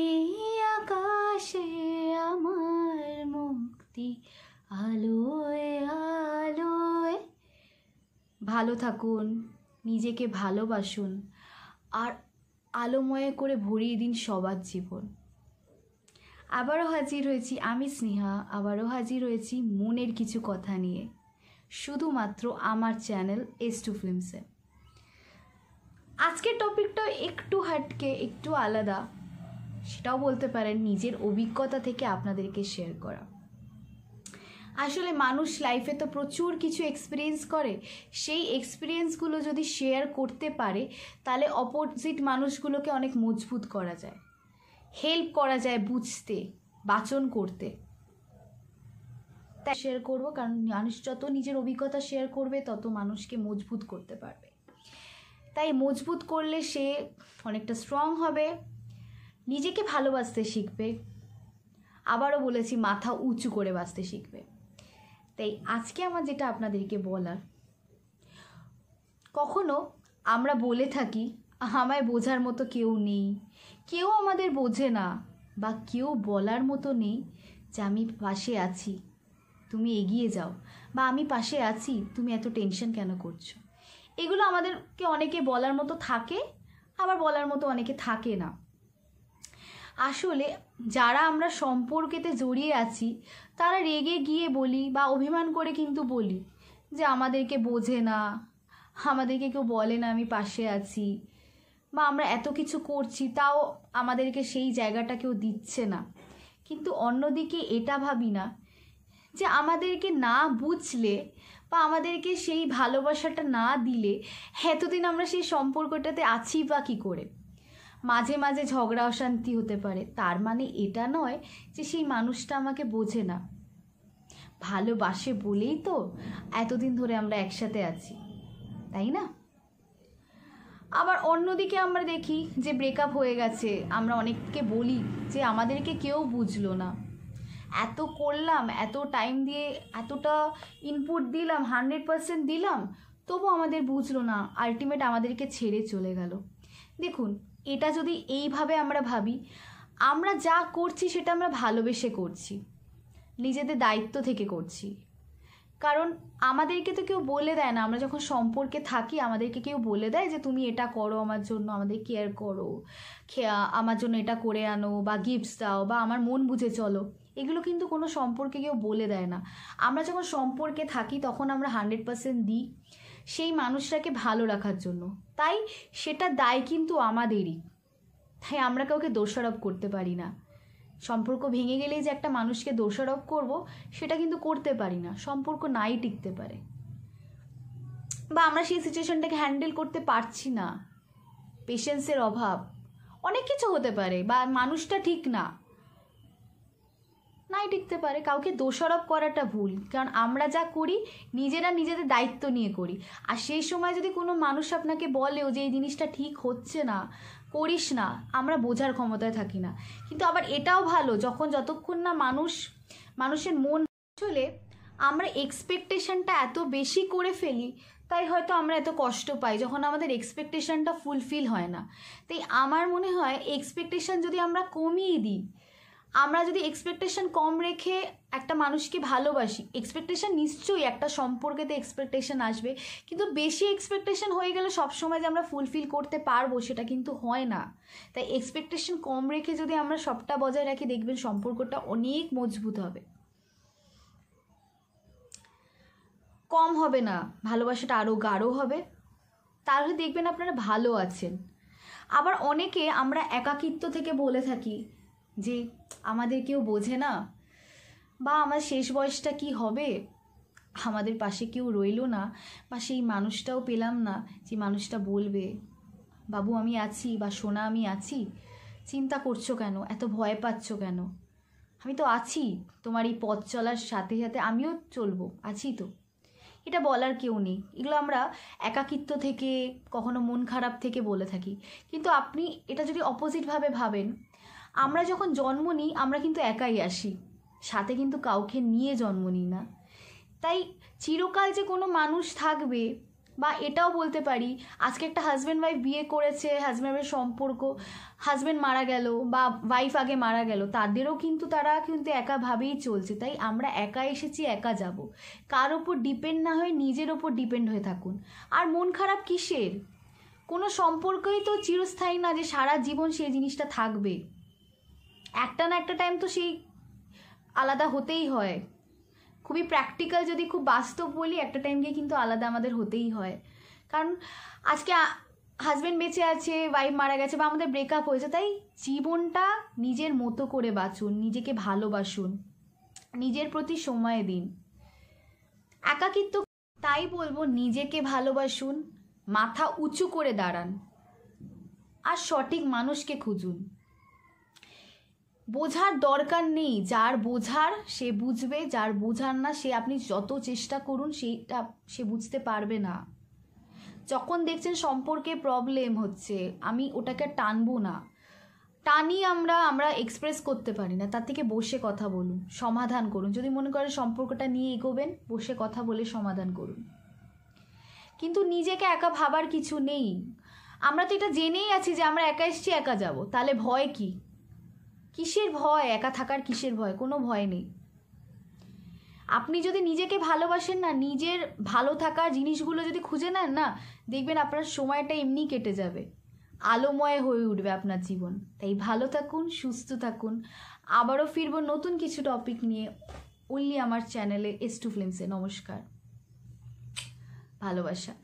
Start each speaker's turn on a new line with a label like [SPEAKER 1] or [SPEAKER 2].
[SPEAKER 1] এই আকাশে আমার মুক্তি আলোয় আলোয় ভালো থাকুন নিজেকে ভালোবাসুন আর আলোময় করে ভরিয়ে দিন সবার জীবন আবারও হাজির হয়েছি আমি স্নেহা আবারও হাজির হয়েছি মনের কিছু কথা নিয়ে শুধুমাত্র আমার চ্যানেল এস টু ফিল্মসে আজকের টপিকটা একটু হাটকে একটু আলাদা সেটাও বলতে পারেন নিজের অভিজ্ঞতা থেকে আপনাদেরকে শেয়ার করা আসলে মানুষ লাইফে তো প্রচুর কিছু এক্সপিরিয়েন্স করে সেই এক্সপিরিয়েন্সগুলো যদি শেয়ার করতে পারে তাহলে অপোজিট মানুষগুলোকে অনেক মজবুত করা যায় হেল্প করা যায় বুঝতে বাচন করতে তাই শেয়ার করবো কারণ মানুষ যত নিজের অভিজ্ঞতা শেয়ার করবে তত মানুষকে মজবুত করতে পারবে তাই মজবুত করলে সে অনেকটা স্ট্রং হবে নিজেকে ভালোবাসতে শিখবে আবারও বলেছি মাথা উঁচু করে বাঁচতে শিখবে তাই আজকে আমার যেটা আপনাদেরকে বলার কখনো আমরা বলে থাকি আমায় বোঝার মতো কেউ নেই কেউ আমাদের বোঝে না বা কেউ বলার মতো নেই যে আমি পাশে আছি তুমি এগিয়ে যাও বা আমি পাশে আছি তুমি এত টেনশন কেন করছো এগুলো আমাদেরকে অনেকে বলার মতো থাকে আবার বলার মতো অনেকে থাকে না আসলে যারা আমরা সম্পর্কেতে জড়িয়ে আছি তারা রেগে গিয়ে বলি বা অভিমান করে কিন্তু বলি যে আমাদেরকে বোঝে না আমাদেরকে কেউ বলে না আমি পাশে আছি বা আমরা এত কিছু করছি তাও আমাদেরকে সেই জায়গাটা কেউ দিচ্ছে না কিন্তু অন্যদিকে এটা ভাবি না যে আমাদেরকে না বুঝলে বা আমাদেরকে সেই ভালোবাসাটা না দিলে এতদিন আমরা সেই সম্পর্কটাতে আছি বা কী করে মাঝে মাঝে ঝগড়া অশান্তি হতে পারে তার মানে এটা নয় যে সেই মানুষটা আমাকে বোঝে না ভালোবাসে বলেই তো এতদিন ধরে আমরা একসাথে আছি তাই না আবার অন্যদিকে আমরা দেখি যে ব্রেকআপ হয়ে গেছে আমরা অনেককে বলি যে আমাদেরকে কেউ বুঝলো না এত করলাম এত টাইম দিয়ে এতটা ইনপুট দিলাম হান্ড্রেড পারসেন্ট দিলাম তবু আমাদের বুঝলো না আলটিমেট আমাদেরকে ছেড়ে চলে গেল দেখুন এটা যদি এইভাবে আমরা ভাবি আমরা যা করছি সেটা আমরা ভালোবেসে করছি নিজেদের দায়িত্ব থেকে করছি কারণ আমাদেরকে তো কেউ বলে দেয় না আমরা যখন সম্পর্কে থাকি আমাদেরকে কেউ বলে দেয় যে তুমি এটা করো আমার জন্য আমাদের কেয়ার করো আমার জন্য এটা করে আনো বা গিফটস দাও বা আমার মন বুঝে চলো এগুলো কিন্তু কোনো সম্পর্কে কেউ বলে দেয় না আমরা যখন সম্পর্কে থাকি তখন আমরা হান্ড্রেড পার্সেন্ট দিই সেই মানুষটাকে ভালো রাখার জন্য তাই সেটা দায় কিন্তু আমাদেরই তাই আমরা কাউকে দোষারোপ করতে পারি না সম্পর্ক ভেঙে গেলেই যে একটা মানুষকে দোষারোপ করব সেটা কিন্তু করতে পারি না সম্পর্ক নাই টিকতে পারে বা আমরা সেই সিচুয়েশনটাকে হ্যান্ডেল করতে পারছি না পেশেন্সের অভাব অনেক কিছু হতে পারে বা মানুষটা ঠিক না নাই টিকতে পারে কাউকে দোষারোপ করাটা ভুল কারণ আমরা যা করি নিজেরা নিজেদের দায়িত্ব নিয়ে করি আর সেই সময় যদি কোনো মানুষ আপনাকে বলেও যে এই জিনিসটা ঠিক হচ্ছে না করিস না আমরা বোঝার ক্ষমতায় থাকি না কিন্তু আবার এটাও ভালো যখন যতক্ষণ না মানুষ মানুষের মন চলে আমরা এক্সপেকটেশনটা এত বেশি করে ফেলি তাই হয়তো আমরা এত কষ্ট পাই যখন আমাদের এক্সপেকটেশনটা ফুলফিল হয় না তাই আমার মনে হয় এক্সপেকটেশন যদি আমরা কমিয়ে দিই আমরা যদি এক্সপেকটেশন কম রেখে একটা মানুষকে ভালোবাসি এক্সপেকটেশন নিশ্চয়ই একটা সম্পর্কেতে এক্সপেকটেশন আসবে কিন্তু বেশি এক্সপেকটেশন হয়ে গেলে সবসময় যে আমরা ফুলফিল করতে পারবো সেটা কিন্তু হয় না তাই এক্সপেকটেশন কম রেখে যদি আমরা সবটা বজায় রাখি দেখবেন সম্পর্কটা অনেক মজবুত হবে কম হবে না ভালোবাসাটা আরও গাঢ় হবে তাহলে দেখবেন আপনারা ভালো আছেন আবার অনেকে আমরা একাকিত্ব থেকে বলে থাকি যে আমাদের কেউ বোঝে না বা আমার শেষ বয়সটা কি হবে আমাদের পাশে কেউ রইল না বা সেই মানুষটাও পেলাম না যে মানুষটা বলবে বাবু আমি আছি বা সোনা আমি আছি চিন্তা করছো কেন এত ভয় পাচ্ছ কেন আমি তো আছি তোমার এই পথ চলার সাথে সাথে আমিও চলবো আছি তো এটা বলার কেউ নেই এগুলো আমরা একাকিত্ব থেকে কখনো মন খারাপ থেকে বলে থাকি কিন্তু আপনি এটা যদি অপোজিটভাবে ভাবেন আমরা যখন জন্ম নিই আমরা কিন্তু একাই আসি সাথে কিন্তু কাউকে নিয়ে জন্ম নিই না তাই চিরকাল যে কোনো মানুষ থাকবে বা এটাও বলতে পারি আজকে একটা হাজব্যান্ড ওয়াইফ বিয়ে করেছে হাজব্যান্ড ওয়াইফের সম্পর্ক হাজব্যান্ড মারা গেল বা ওয়াইফ আগে মারা গেল তাদেরও কিন্তু তারা কিন্তু একাভাবেই চলছে তাই আমরা একা এসেছি একা যাব কার ওপর ডিপেন্ড না হয়ে নিজের ওপর ডিপেন্ড হয়ে থাকুন আর মন খারাপ কিসের কোনো সম্পর্কই তো চিরস্থায়ী না যে সারা জীবন সেই জিনিসটা থাকবে একটা না একটা টাইম তো সেই আলাদা হতেই হয় খুবই প্র্যাকটিক্যাল যদি খুব বাস্তব বলি একটা টাইম গিয়ে কিন্তু আলাদা আমাদের হতেই হয় কারণ আজকে হাজব্যান্ড বেঁচে আছে ওয়াইফ মারা গেছে বা আমাদের ব্রেকআপ হয়েছে তাই জীবনটা নিজের মতো করে বাঁচুন নিজেকে ভালোবাসুন নিজের প্রতি সময় দিন একাকিত্ব তাই বলবো নিজেকে ভালোবাসুন মাথা উঁচু করে দাঁড়ান আর সঠিক মানুষকে খুঁজুন বোঝার দরকার নেই যার বোঝার সে বুঝবে যার বোঝার না সে আপনি যত চেষ্টা করুন সেইটা সে বুঝতে পারবে না যখন দেখছেন সম্পর্কে প্রবলেম হচ্ছে আমি ওটাকে টানবো না টানি আমরা আমরা এক্সপ্রেস করতে পারি না তার থেকে বসে কথা বলুন সমাধান করুন যদি মনে করেন সম্পর্কটা নিয়ে এগোবেন বসে কথা বলে সমাধান করুন কিন্তু নিজেকে একা ভাবার কিছু নেই আমরা তো এটা জেনেই আছি যে আমরা একা এসছি একা যাব তাহলে ভয় কী কিসের ভয় একা থাকার কিসের ভয় কোনো ভয় নেই আপনি যদি নিজেকে ভালোবাসেন না নিজের ভালো থাকা জিনিসগুলো যদি খুঁজে নেন না দেখবেন আপনার সময়টা এমনি কেটে যাবে আলোময় হয়ে উঠবে আপনার জীবন তাই ভালো থাকুন সুস্থ থাকুন আবারও ফিরব নতুন কিছু টপিক নিয়ে ওনলি আমার চ্যানেলে এস টু ফিল্মসে নমস্কার ভালোবাসা